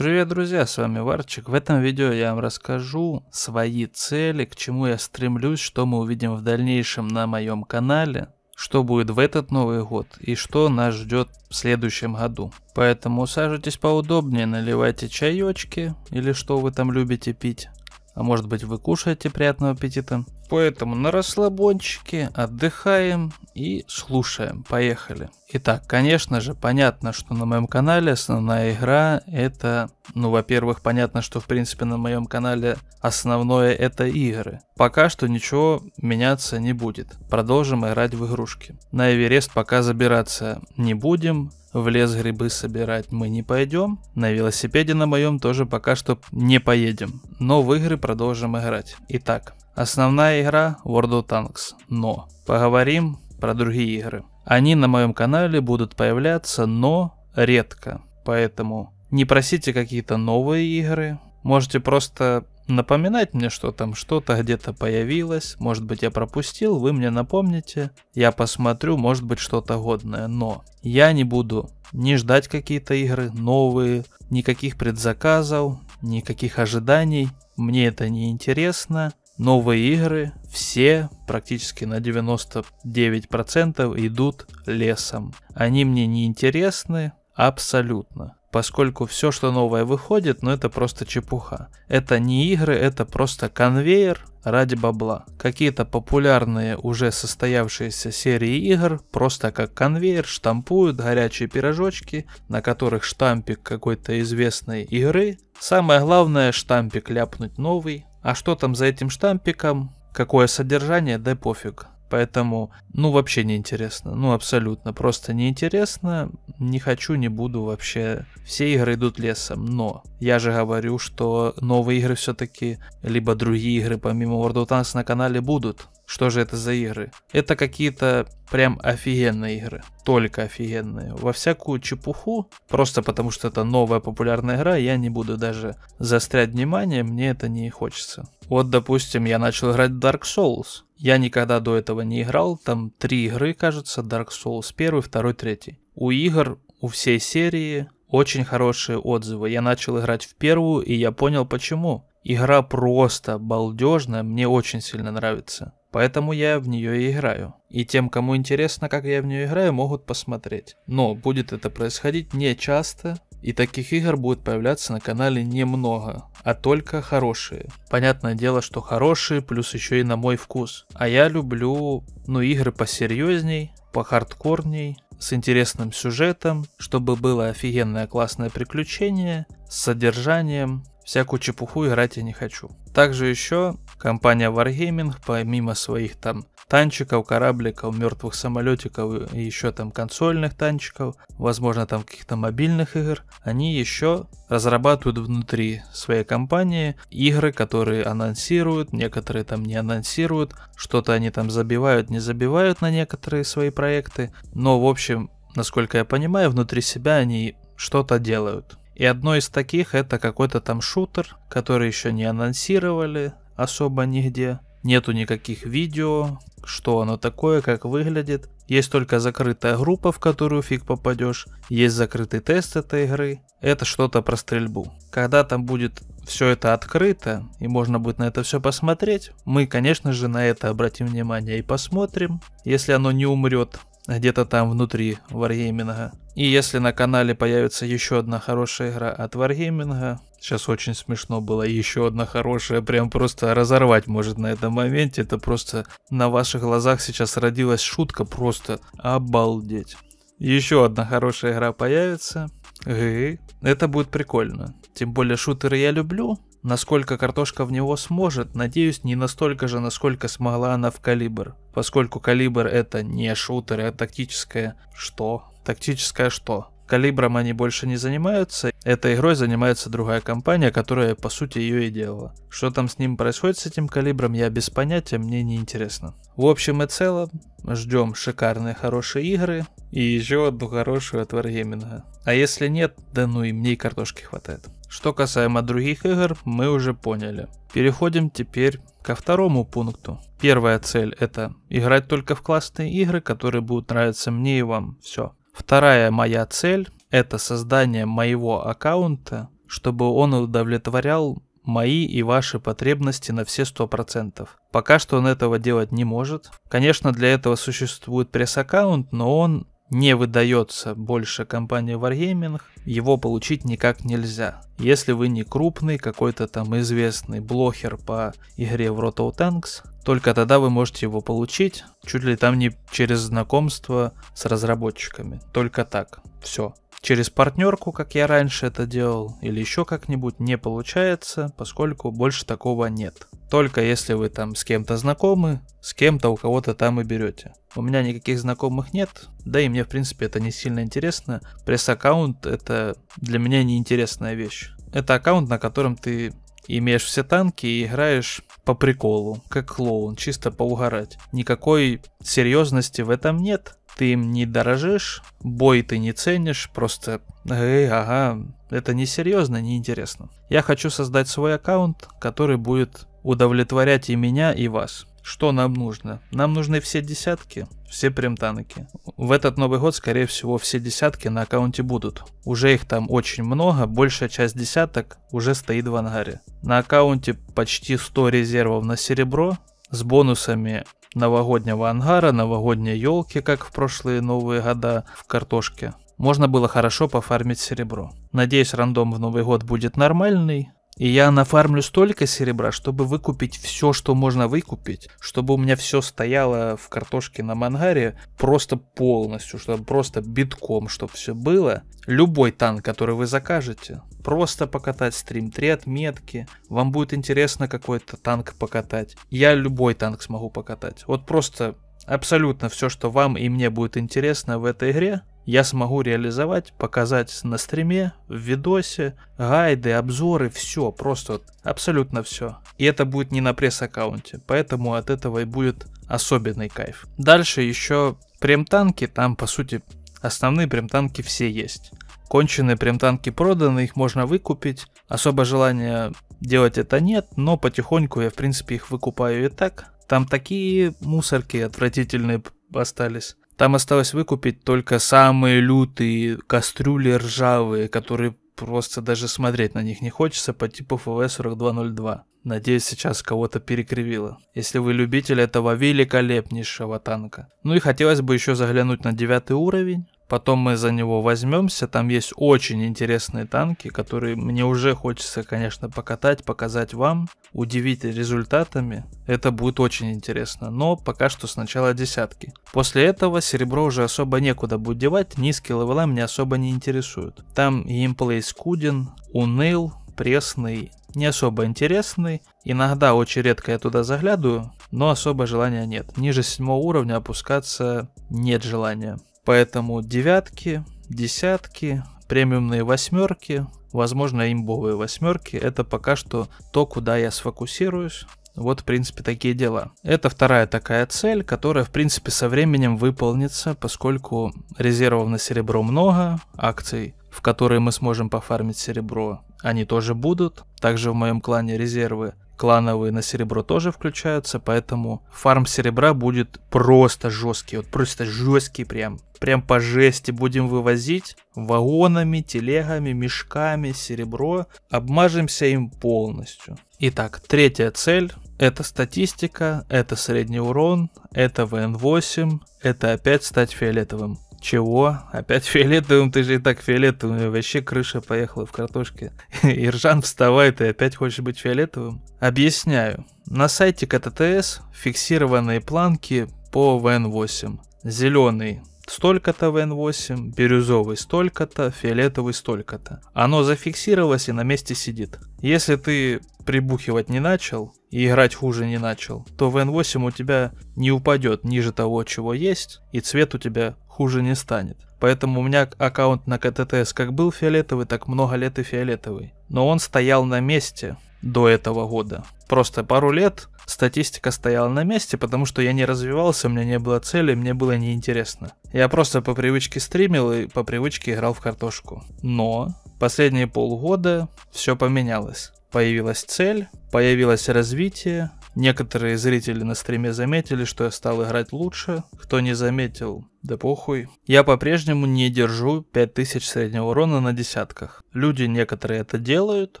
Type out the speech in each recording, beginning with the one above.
Привет, друзья, с вами Варчик. В этом видео я вам расскажу свои цели, к чему я стремлюсь, что мы увидим в дальнейшем на моем канале, что будет в этот Новый год и что нас ждет в следующем году. Поэтому усаживайтесь поудобнее, наливайте чаечки или что вы там любите пить. А может быть вы кушаете, приятного аппетита. Поэтому на расслабончике отдыхаем и слушаем. Поехали. Итак, конечно же, понятно, что на моем канале основная игра это... Ну, во-первых, понятно, что в принципе на моем канале основное это игры. Пока что ничего меняться не будет. Продолжим играть в игрушки. На Эверест пока забираться не будем. В лес грибы собирать мы не пойдем. На велосипеде на моем тоже пока что не поедем. Но в игры продолжим играть. Итак, Основная игра World of Tanks, но поговорим про другие игры. Они на моем канале будут появляться, но редко, поэтому не просите какие-то новые игры, можете просто напоминать мне, что там что-то где-то появилось, может быть я пропустил, вы мне напомните, я посмотрю, может быть что-то годное, но я не буду не ждать какие-то игры новые, никаких предзаказов, никаких ожиданий, мне это не интересно, новые игры все практически на 99% идут лесом. Они мне не интересны абсолютно. Поскольку все, что новое выходит, ну это просто чепуха. Это не игры, это просто конвейер ради бабла. Какие-то популярные уже состоявшиеся серии игр просто как конвейер штампуют горячие пирожочки, на которых штампик какой-то известной игры. Самое главное штампик ляпнуть новый, а что там за этим штампиком, какое содержание, да пофиг. Поэтому, ну, вообще не интересно. Ну, абсолютно. Просто не интересно. Не хочу, не буду вообще. Все игры идут лесом. Но я же говорю, что новые игры все-таки, либо другие игры помимо World of Tanks на канале будут. Что же это за игры? Это какие-то прям офигенные игры. Только офигенные. Во всякую чепуху, просто потому что это новая популярная игра, я не буду даже заострять внимание, мне это не хочется. Вот, допустим, я начал играть в Dark Souls. Я никогда до этого не играл, там три игры, кажется, Dark Souls 1, 2, 3. У игр, у всей серии очень хорошие отзывы. Я начал играть в первую, и я понял почему. Игра просто балдежная, мне очень сильно нравится. Поэтому я в нее и играю. И тем, кому интересно, как я в нее играю, могут посмотреть. Но будет это происходить не часто, и таких игр будет появляться на канале немного, а только хорошие. Понятное дело, что хорошие, плюс еще и на мой вкус. А я люблю, ну, игры посерьезней, похардкорней, с интересным сюжетом, чтобы было офигенное классное приключение, с содержанием. Всякую чепуху играть я не хочу. Также еще Компания Wargaming, помимо своих там танчиков, корабликов, мертвых самолетиков и еще там консольных танчиков, возможно там каких-то мобильных игр, они еще разрабатывают внутри своей компании игры, которые анонсируют, некоторые там не анонсируют, что-то они там забивают, не забивают на некоторые свои проекты, но в общем, насколько я понимаю, внутри себя они что-то делают. И одно из таких это какой-то там шутер, который еще не анонсировали, особо нигде. Нету никаких видео, что оно такое, как выглядит. Есть только закрытая группа, в которую фиг попадешь. Есть закрытый тест этой игры. Это что-то про стрельбу. Когда там будет все это открыто и можно будет на это все посмотреть, мы, конечно же, на это обратим внимание и посмотрим. Если оно не умрет где-то там внутри Варгейминга. И если на канале появится еще одна хорошая игра от Варгейминга, Сейчас очень смешно было. Еще одна хорошая, прям просто разорвать может на этом моменте. Это просто на ваших глазах сейчас родилась шутка, просто обалдеть. Еще одна хорошая игра появится. И это будет прикольно. Тем более шутеры я люблю. Насколько картошка в него сможет, надеюсь, не настолько же, насколько смогла она в калибр. Поскольку калибр это не шутер, а тактическое что? Тактическое что? Калибром они больше не занимаются. Этой игрой занимается другая компания, которая, по сути, ее и делала. Что там с ним происходит, с этим калибром, я без понятия, мне не интересно. В общем и целом, ждем шикарные хорошие игры и еще одну хорошую от Wargaming. А если нет, да ну и мне и картошки хватает. Что касаемо других игр, мы уже поняли. Переходим теперь ко второму пункту. Первая цель это играть только в классные игры, которые будут нравиться мне и вам. Все. Вторая моя цель – это создание моего аккаунта, чтобы он удовлетворял мои и ваши потребности на все сто процентов. Пока что он этого делать не может. Конечно, для этого существует пресс-аккаунт, но он не выдается больше компании Wargaming, его получить никак нельзя. Если вы не крупный, какой-то там известный блохер по игре в Roto Tanks, только тогда вы можете его получить, чуть ли там не через знакомство с разработчиками. Только так. Все через партнерку, как я раньше это делал, или еще как-нибудь не получается, поскольку больше такого нет. Только если вы там с кем-то знакомы, с кем-то у кого-то там и берете. У меня никаких знакомых нет, да и мне в принципе это не сильно интересно. Пресс-аккаунт это для меня неинтересная вещь. Это аккаунт, на котором ты имеешь все танки и играешь по приколу, как клоун, чисто поугарать. Никакой серьезности в этом нет, ты им не дорожишь, бой ты не ценишь, просто эй, ага, это несерьезно, неинтересно. Я хочу создать свой аккаунт, который будет удовлетворять и меня, и вас. Что нам нужно? Нам нужны все десятки, все примтанки. В этот Новый год, скорее всего, все десятки на аккаунте будут. Уже их там очень много, большая часть десяток уже стоит в ангаре. На аккаунте почти 100 резервов на серебро, с бонусами новогоднего ангара, новогодней елки, как в прошлые новые года в картошке. Можно было хорошо пофармить серебро. Надеюсь, рандом в Новый год будет нормальный, и я нафармлю столько серебра, чтобы выкупить все, что можно выкупить, чтобы у меня все стояло в картошке на мангаре просто полностью, чтобы просто битком, чтобы все было. Любой танк, который вы закажете, просто покатать стрим, три отметки, вам будет интересно какой-то танк покатать. Я любой танк смогу покатать. Вот просто абсолютно все, что вам и мне будет интересно в этой игре, я смогу реализовать, показать на стриме, в видосе, гайды, обзоры, все, просто вот абсолютно все. И это будет не на пресс-аккаунте, поэтому от этого и будет особенный кайф. Дальше еще прем-танки, там по сути основные прем-танки все есть. Конченые прем-танки проданы, их можно выкупить. Особо желания делать это нет, но потихоньку я в принципе их выкупаю и так. Там такие мусорки отвратительные остались. Там осталось выкупить только самые лютые кастрюли ржавые, которые просто даже смотреть на них не хочется по типу ФВ-4202. Надеюсь, сейчас кого-то перекривило. Если вы любитель этого великолепнейшего танка. Ну и хотелось бы еще заглянуть на девятый уровень. Потом мы за него возьмемся. Там есть очень интересные танки, которые мне уже хочется, конечно, покатать, показать вам, удивить результатами. Это будет очень интересно. Но пока что сначала десятки. После этого серебро уже особо некуда будет девать. Низкие левела меня особо не интересуют. Там геймплей скуден, уныл, пресный, не особо интересный. Иногда очень редко я туда заглядываю, но особо желания нет. Ниже седьмого уровня опускаться нет желания. Поэтому девятки, десятки, премиумные восьмерки, возможно, имбовые восьмерки, это пока что то, куда я сфокусируюсь. Вот, в принципе, такие дела. Это вторая такая цель, которая, в принципе, со временем выполнится, поскольку резервов на серебро много, акций, в которые мы сможем пофармить серебро, они тоже будут. Также в моем клане резервы клановые на серебро тоже включаются, поэтому фарм серебра будет просто жесткий, вот просто жесткий прям. Прям по жести будем вывозить вагонами, телегами, мешками серебро. Обмажемся им полностью. Итак, третья цель это статистика, это средний урон, это ВН8, это опять стать фиолетовым. Чего? Опять фиолетовым? Ты же и так фиолетовым. Вообще крыша поехала в картошке. Иржан вставай, ты опять хочешь быть фиолетовым? Объясняю. На сайте КТТС фиксированные планки по ВН-8. Зеленый столько-то ВН-8, бирюзовый столько-то, фиолетовый столько-то. Оно зафиксировалось и на месте сидит. Если ты прибухивать не начал и играть хуже не начал, то ВН-8 у тебя не упадет ниже того, чего есть, и цвет у тебя хуже не станет. Поэтому у меня аккаунт на КТТС как был фиолетовый, так много лет и фиолетовый. Но он стоял на месте до этого года. Просто пару лет статистика стояла на месте, потому что я не развивался, у меня не было цели, мне было неинтересно. Я просто по привычке стримил и по привычке играл в картошку. Но последние полгода все поменялось. Появилась цель, появилось развитие, Некоторые зрители на стриме заметили, что я стал играть лучше. Кто не заметил, да похуй. Я по-прежнему не держу 5000 среднего урона на десятках. Люди некоторые это делают,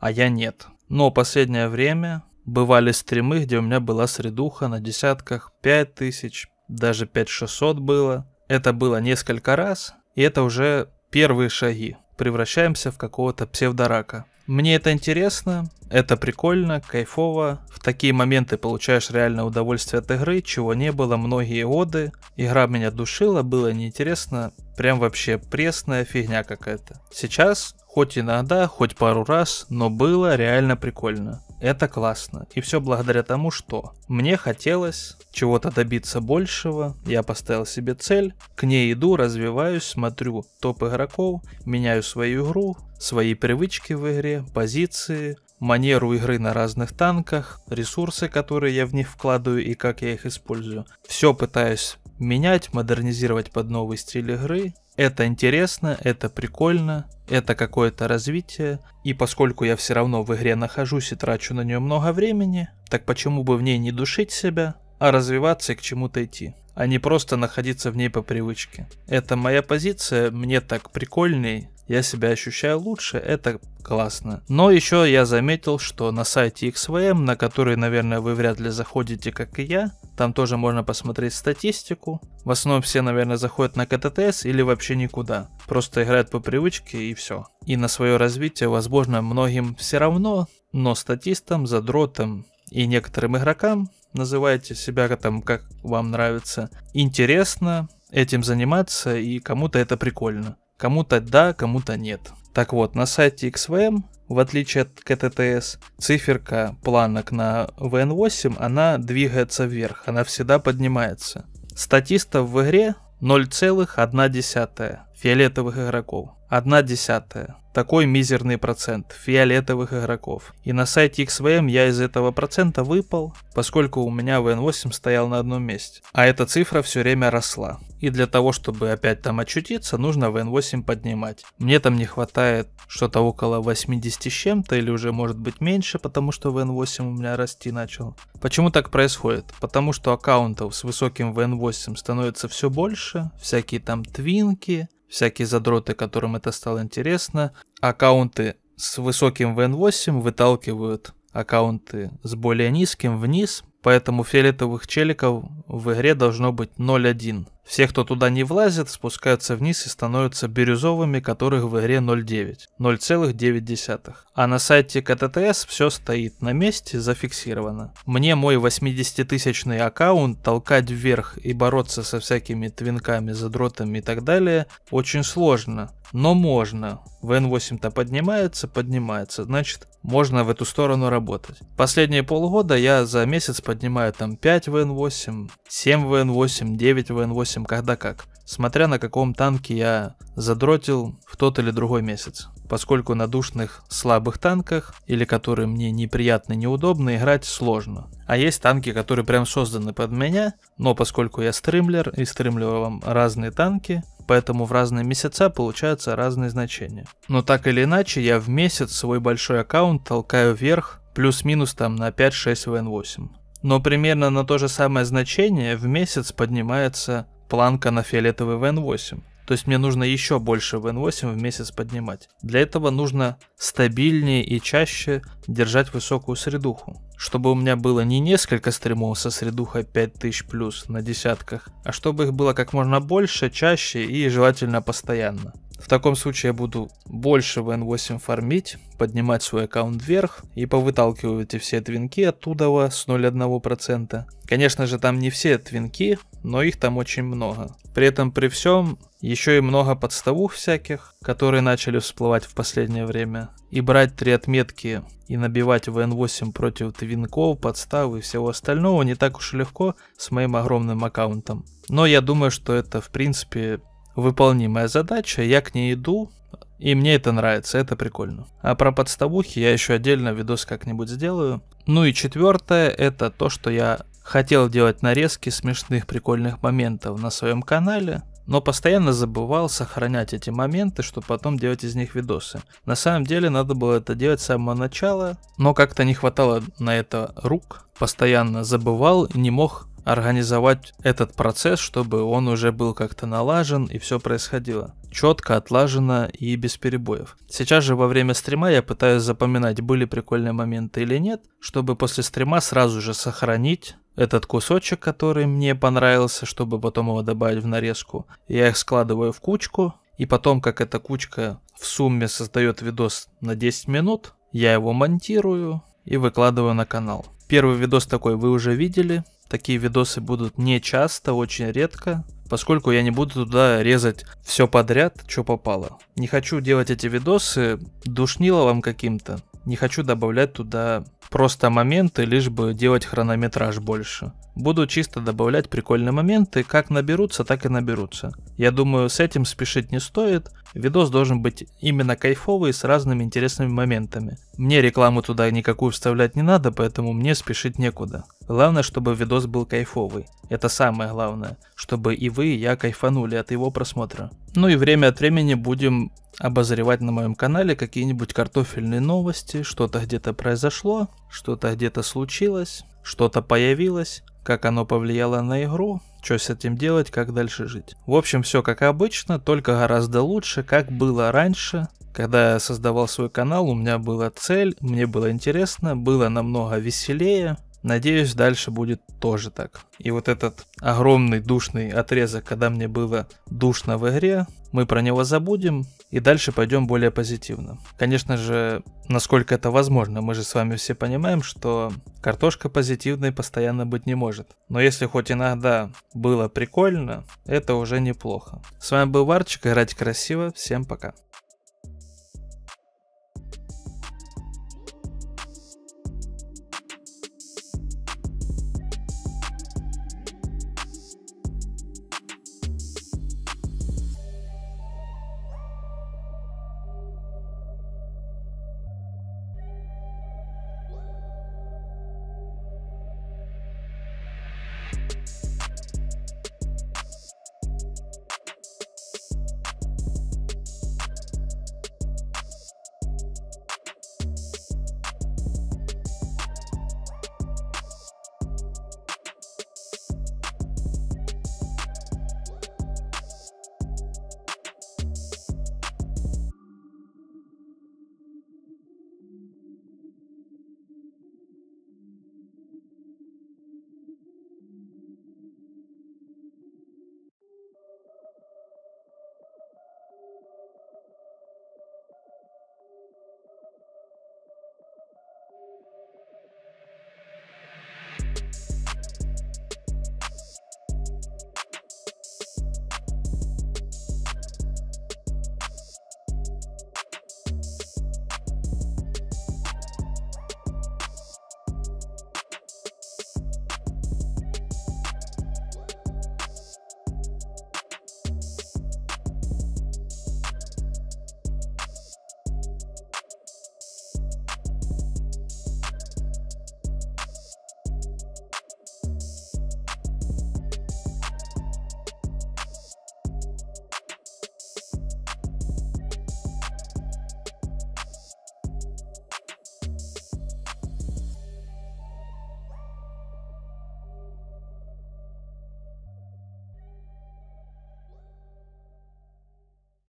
а я нет. Но последнее время бывали стримы, где у меня была средуха на десятках 5000, даже 5600 было. Это было несколько раз, и это уже первые шаги. Превращаемся в какого-то псевдорака. Мне это интересно, это прикольно, кайфово. В такие моменты получаешь реальное удовольствие от игры, чего не было многие годы. Игра меня душила, было неинтересно. Прям вообще пресная фигня какая-то. Сейчас, хоть иногда, хоть пару раз, но было реально прикольно это классно. И все благодаря тому, что мне хотелось чего-то добиться большего, я поставил себе цель, к ней иду, развиваюсь, смотрю топ игроков, меняю свою игру, свои привычки в игре, позиции, манеру игры на разных танках, ресурсы, которые я в них вкладываю и как я их использую. Все пытаюсь менять, модернизировать под новый стиль игры, это интересно, это прикольно, это какое-то развитие, и поскольку я все равно в игре нахожусь и трачу на нее много времени, так почему бы в ней не душить себя, а развиваться и к чему-то идти а не просто находиться в ней по привычке. Это моя позиция, мне так прикольней, я себя ощущаю лучше, это классно. Но еще я заметил, что на сайте XVM, эм, на который, наверное, вы вряд ли заходите, как и я, там тоже можно посмотреть статистику. В основном все, наверное, заходят на КТТС или вообще никуда. Просто играют по привычке и все. И на свое развитие, возможно, многим все равно, но статистам, задротам и некоторым игрокам называйте себя там, как вам нравится, интересно этим заниматься, и кому-то это прикольно. Кому-то да, кому-то нет. Так вот, на сайте XVM, в отличие от КТТС, циферка планок на VN8, она двигается вверх, она всегда поднимается. Статистов в игре 0,1 фиолетовых игроков. Одна десятая. Такой мизерный процент фиолетовых игроков. И на сайте XVM я из этого процента выпал, поскольку у меня VN8 стоял на одном месте. А эта цифра все время росла. И для того, чтобы опять там очутиться, нужно VN8 поднимать. Мне там не хватает что-то около 80 с чем-то, или уже может быть меньше, потому что VN8 у меня расти начал. Почему так происходит? Потому что аккаунтов с высоким VN8 становится все больше, всякие там твинки, всякие задроты, которым это стало интересно. Аккаунты с высоким VN8 выталкивают аккаунты с более низким вниз, поэтому фиолетовых челиков в игре должно быть 0.1. Все, кто туда не влазит, спускаются вниз и становятся бирюзовыми, которых в игре 0,9. 0,9. А на сайте КТТС все стоит на месте, зафиксировано. Мне мой 80-тысячный аккаунт толкать вверх и бороться со всякими твинками, задротами и так далее очень сложно. Но можно. ВН-8-то поднимается, поднимается. Значит, можно в эту сторону работать. Последние полгода я за месяц поднимаю там 5 ВН-8, 7 ВН-8, 9 ВН-8 зависим когда как. Смотря на каком танке я задротил в тот или другой месяц. Поскольку на душных слабых танках, или которые мне неприятны, неудобно, играть сложно. А есть танки, которые прям созданы под меня, но поскольку я стримлер и стримлю вам разные танки, поэтому в разные месяца получаются разные значения. Но так или иначе, я в месяц свой большой аккаунт толкаю вверх, плюс-минус там на 5-6 VN8. Но примерно на то же самое значение в месяц поднимается планка на фиолетовый VN8. То есть мне нужно еще больше VN8 в месяц поднимать. Для этого нужно стабильнее и чаще держать высокую средуху. Чтобы у меня было не несколько стримов со средухой 5000 плюс на десятках, а чтобы их было как можно больше, чаще и желательно постоянно. В таком случае я буду больше в N8 фармить, поднимать свой аккаунт вверх и повыталкивать эти все твинки оттуда с 0,1%. Конечно же там не все твинки, но их там очень много. При этом при всем еще и много подставух всяких, которые начали всплывать в последнее время. И брать три отметки и набивать ВН8 против твинков, подстав и всего остального не так уж и легко с моим огромным аккаунтом. Но я думаю, что это в принципе выполнимая задача, я к ней иду, и мне это нравится, это прикольно. А про подставухи я еще отдельно видос как-нибудь сделаю. Ну и четвертое, это то, что я хотел делать нарезки смешных прикольных моментов на своем канале, но постоянно забывал сохранять эти моменты, чтобы потом делать из них видосы. На самом деле надо было это делать с самого начала, но как-то не хватало на это рук, постоянно забывал и не мог организовать этот процесс, чтобы он уже был как-то налажен и все происходило. Четко, отлажено и без перебоев. Сейчас же во время стрима я пытаюсь запоминать, были прикольные моменты или нет, чтобы после стрима сразу же сохранить этот кусочек, который мне понравился, чтобы потом его добавить в нарезку. Я их складываю в кучку, и потом, как эта кучка в сумме создает видос на 10 минут, я его монтирую и выкладываю на канал. Первый видос такой вы уже видели. Такие видосы будут не часто, очень редко, поскольку я не буду туда резать все подряд, что попало. Не хочу делать эти видосы душниловым каким-то. Не хочу добавлять туда просто моменты, лишь бы делать хронометраж больше. Буду чисто добавлять прикольные моменты, как наберутся, так и наберутся. Я думаю, с этим спешить не стоит, Видос должен быть именно кайфовый с разными интересными моментами. Мне рекламу туда никакую вставлять не надо, поэтому мне спешить некуда. Главное, чтобы видос был кайфовый. Это самое главное, чтобы и вы, и я кайфанули от его просмотра. Ну и время от времени будем обозревать на моем канале какие-нибудь картофельные новости, что-то где-то произошло, что-то где-то случилось, что-то появилось как оно повлияло на игру, что с этим делать, как дальше жить. В общем, все как обычно, только гораздо лучше, как было раньше. Когда я создавал свой канал, у меня была цель, мне было интересно, было намного веселее, Надеюсь, дальше будет тоже так. И вот этот огромный душный отрезок, когда мне было душно в игре, мы про него забудем и дальше пойдем более позитивно. Конечно же, насколько это возможно, мы же с вами все понимаем, что картошка позитивной постоянно быть не может. Но если хоть иногда было прикольно, это уже неплохо. С вами был Варчик, играть красиво, всем пока.